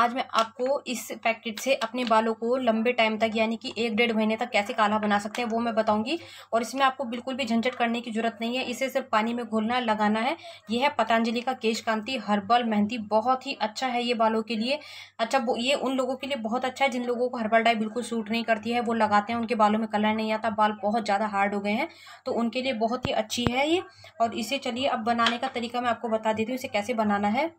आज मैं आपको इस पैकेट से अपने बालों को लंबे टाइम तक यानी कि एक डेढ़ महीने तक कैसे काला बना सकते हैं वो मैं बताऊंगी और इसमें आपको बिल्कुल भी झंझट करने की जरूरत नहीं है इसे सिर्फ पानी में घोलना लगाना है यह है पतंजलि का केश कांति हर्बल मेहंदी बहुत ही अच्छा है ये बालों के लिए अच्छा ये उन लोगों के लिए बहुत अच्छा है जिन लोगों को हर्बल डाई बिल्कुल सूट नहीं करती है वो लगाते हैं उनके बालों में कलर नहीं आता बाल बहुत ज़्यादा हार्ड हो गए हैं तो उनके लिए बहुत ही अच्छी है ये और इसे चलिए अब बनाने का तरीका मैं आपको बता देती हूँ इसे कैसे बनाना है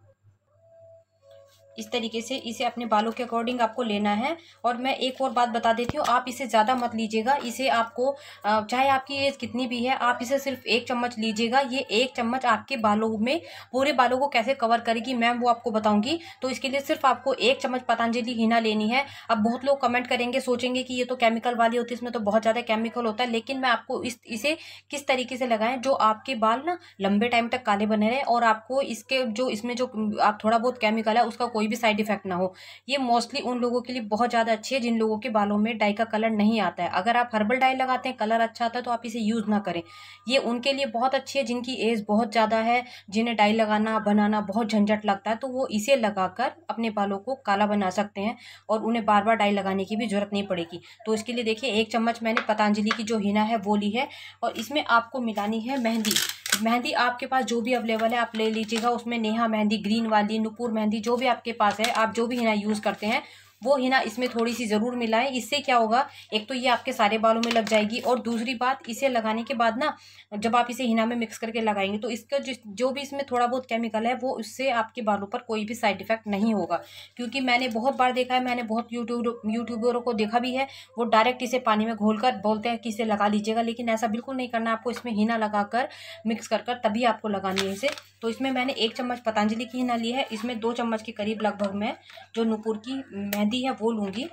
इस तरीके से इसे अपने बालों के अकॉर्डिंग आपको लेना है और मैं एक और बात बता देती हूँ आप इसे ज़्यादा मत लीजिएगा इसे आपको चाहे आपकी एज कितनी भी है आप इसे सिर्फ एक चम्मच लीजिएगा ये एक चम्मच आपके बालों में पूरे बालों को कैसे कवर करेगी मैम वो आपको बताऊँगी तो इसके लिए सिर्फ आपको एक चम्मच पतंजलि हीना लेनी है अब बहुत लोग कमेंट करेंगे सोचेंगे कि ये तो केमिकल वाली होती है इसमें तो बहुत ज़्यादा केमिकल होता है लेकिन मैं आपको इस इसे किस तरीके से लगाएं जो आपके बाल ना लंबे टाइम तक काले बने रहें और आपको इसके जो इसमें जो आप थोड़ा बहुत केमिकल है उसका कोई कोई भी साइड इफेक्ट ना हो ये मोस्टली उन लोगों के लिए बहुत ज़्यादा अच्छी है जिन लोगों के बालों में डाई का कलर नहीं आता है अगर आप हर्बल डाई लगाते हैं कलर अच्छा आता है तो आप इसे यूज़ ना करें ये उनके लिए बहुत अच्छी है जिनकी एज बहुत ज़्यादा है जिन्हें डाई लगाना बनाना बहुत झंझट लगता है तो वो इसे लगाकर अपने बालों को काला बना सकते हैं और उन्हें बार बार डाई लगाने की भी ज़रूरत नहीं पड़ेगी तो इसके लिए देखिए एक चम्मच मैंने पतंजलि की जो हिना है वो ली है और इसमें आपको मिलानी है मेहंदी मेहंदी आपके पास जो भी अवेलेबल है आप ले लीजिएगा उसमें नेहा मेहंदी ग्रीन वाली नुपुर मेहंदी जो भी आपके पास है आप जो भी हिना यूज़ करते हैं वो है ना इसमें थोड़ी सी ज़रूर मिलाएं इससे क्या होगा एक तो ये आपके सारे बालों में लग जाएगी और दूसरी बात इसे लगाने के बाद ना जब आप इसे हिना में मिक्स करके लगाएंगे तो इसका जिस जो भी इसमें थोड़ा बहुत केमिकल है वो उससे आपके बालों पर कोई भी साइड इफेक्ट नहीं होगा क्योंकि मैंने बहुत बार देखा है मैंने बहुत यूट्यूब यूट्यूबरों को देखा भी है वो डायरेक्ट इसे पानी में घोल कर बोलते हैं कि इसे लगा लीजिएगा लेकिन ऐसा बिल्कुल नहीं करना आपको इसमें हिना लगा कर मिक्स कर कर तभी आपको लगानी है इसे तो इसमें मैंने एक चम्मच पतंजलि की हिना ली है इसमें दो चम्मच के करीब लगभग मैं जो नूपुर की मैं बूंदी है वो लूँगी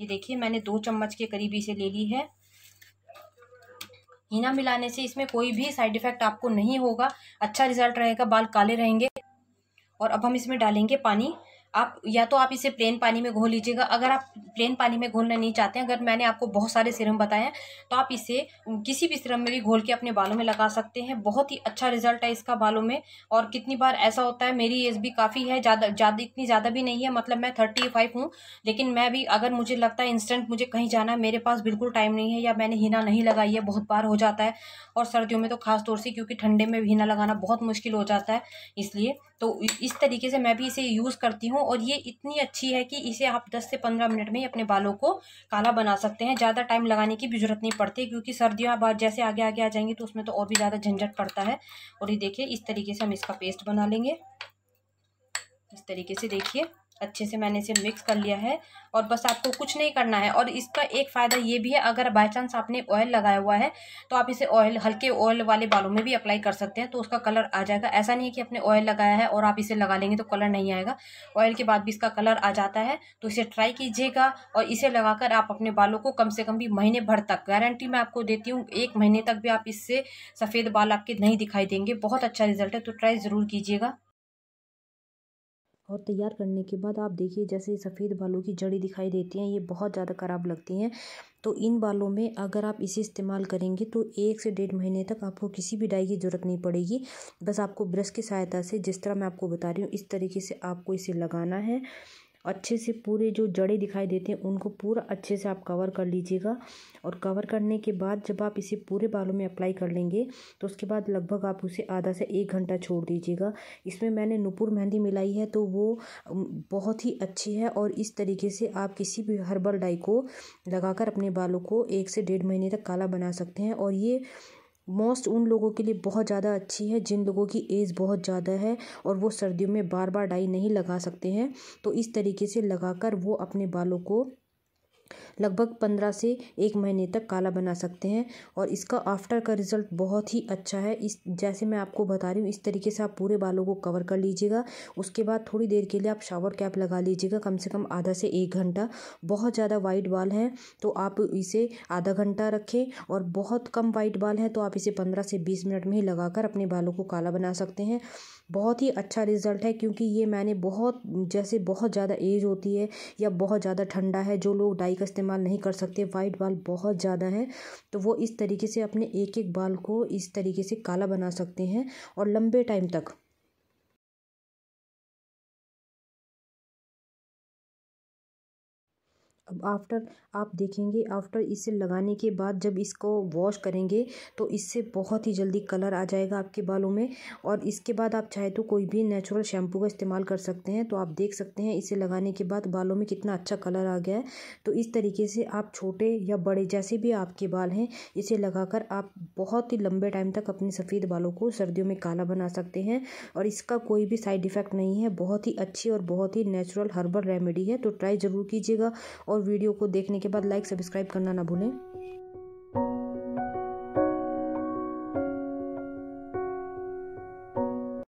ये देखिए मैंने दो चम्मच के करीब इसे ले ली है हीना मिलाने से इसमें कोई भी साइड इफ़ेक्ट आपको नहीं होगा अच्छा रिजल्ट रहेगा बाल काले रहेंगे और अब हम इसमें डालेंगे पानी आप या तो आप इसे प्लेन पानी में घोल लीजिएगा अगर आप प्लेन पानी में घोलना नहीं चाहते हैं अगर मैंने आपको बहुत सारे सिरम बताए हैं तो आप इसे किसी भी सिरम में भी घोल के अपने बालों में लगा सकते हैं बहुत ही अच्छा रिजल्ट है इसका बालों में और कितनी बार ऐसा होता है मेरी एज भी काफ़ी है ज़्यादा ज़्यादा इतनी ज़्यादा भी नहीं है मतलब मैं थर्टी फाइव हूँ लेकिन मैं भी अगर मुझे लगता है इंस्टेंट मुझे कहीं जाना है मेरे पास बिल्कुल टाइम नहीं है या मैंने हिना नहीं लगाई है बहुत बार हो जाता है और सर्दियों में तो खास तौर से क्योंकि ठंडे में हिना लगाना बहुत मुश्किल हो जाता है इसलिए तो इस तरीके से मैं भी इसे यूज़ करती हूँ और ये इतनी अच्छी है कि इसे आप 10 से 15 मिनट में ही अपने बालों को काला बना सकते हैं ज़्यादा टाइम लगाने की भी ज़रूरत नहीं पड़ती क्योंकि सर्दियों बाद जैसे आगे आगे आ जाएंगे तो उसमें तो और भी ज़्यादा झंझट पड़ता है और ये देखिए इस तरीके से हम इसका पेस्ट बना लेंगे इस तरीके से देखिए अच्छे से मैंने इसे मिक्स कर लिया है और बस आपको कुछ नहीं करना है और इसका एक फ़ायदा ये भी है अगर बाई चांस आपने ऑयल लगाया हुआ है तो आप इसे ऑयल हल्के ऑयल वाले बालों में भी अप्लाई कर सकते हैं तो उसका कलर आ जाएगा ऐसा नहीं है कि आपने ऑयल लगाया है और आप इसे लगा लेंगे तो कलर नहीं आएगा ऑयल के बाद भी इसका कलर आ जाता है तो इसे ट्राई कीजिएगा और इसे लगा आप अपने बालों को कम से कम भी महीने भर तक गारंटी मैं आपको देती हूँ एक महीने तक भी आप इससे सफ़ेद बाल आपके नहीं दिखाई देंगे बहुत अच्छा रिजल्ट है तो ट्राई ज़रूर कीजिएगा और तैयार करने के बाद आप देखिए जैसे सफ़ेद बालों की जड़ी दिखाई देती हैं ये बहुत ज़्यादा ख़राब लगती हैं तो इन बालों में अगर आप इसे इस्तेमाल करेंगे तो एक से डेढ़ महीने तक आपको किसी भी डाई की ज़रूरत नहीं पड़ेगी बस आपको ब्रश की सहायता से जिस तरह मैं आपको बता रही हूँ इस तरीके से आपको इसे लगाना है अच्छे से पूरे जो जड़े दिखाई देते हैं उनको पूरा अच्छे से आप कवर कर लीजिएगा और कवर करने के बाद जब आप इसे पूरे बालों में अप्लाई कर लेंगे तो उसके बाद लगभग आप उसे आधा से एक घंटा छोड़ दीजिएगा इसमें मैंने नुपुर मेहंदी मिलाई है तो वो बहुत ही अच्छी है और इस तरीके से आप किसी भी हर्बल डाई को लगाकर अपने बालों को एक से डेढ़ महीने तक काला बना सकते हैं और ये मोस्ट उन लोगों के लिए बहुत ज़्यादा अच्छी है जिन लोगों की एज बहुत ज़्यादा है और वो सर्दियों में बार बार डाई नहीं लगा सकते हैं तो इस तरीके से लगाकर वो अपने बालों को लगभग पंद्रह से एक महीने तक काला बना सकते हैं और इसका आफ्टर का रिज़ल्ट बहुत ही अच्छा है इस जैसे मैं आपको बता रही हूँ इस तरीके से आप पूरे बालों को कवर कर लीजिएगा उसके बाद थोड़ी देर के लिए आप शावर कैप लगा लीजिएगा कम से कम आधा से एक घंटा बहुत ज़्यादा वाइट बाल हैं तो आप इसे आधा घंटा रखें और बहुत कम वाइट बाल हैं तो आप इसे पंद्रह से बीस मिनट में ही लगा अपने बालों को काला बना सकते हैं बहुत ही अच्छा रिज़ल्ट है क्योंकि ये मैंने बहुत जैसे बहुत ज़्यादा एज होती है या बहुत ज़्यादा ठंडा है जो लोग डाई का इस्तेमाल नहीं कर सकते वाइट बाल बहुत ज़्यादा है तो वो इस तरीके से अपने एक एक बाल को इस तरीके से काला बना सकते हैं और लंबे टाइम तक आफ्टर आप देखेंगे आफ्टर इसे लगाने के बाद जब इसको वॉश करेंगे तो इससे बहुत ही जल्दी कलर आ जाएगा आपके बालों में और इसके बाद आप चाहे तो कोई भी नेचुरल शैम्पू का इस्तेमाल कर सकते हैं तो आप देख सकते हैं इसे लगाने के बाद बालों में कितना अच्छा कलर आ गया है तो इस तरीके से आप छोटे या बड़े जैसे भी आपके बाल हैं इसे कर आप बहुत ही लंबे टाइम तक अपने सफ़ेद बालों को सर्दियों में काला बना सकते हैं और इसका कोई भी साइड इफ़ेक्ट नहीं है बहुत ही अच्छी और बहुत ही नेचुरल हर्बल रेमेडी है तो ट्राई ज़रूर कीजिएगा और और वीडियो को देखने के बाद लाइक सब्सक्राइब करना ना भूलें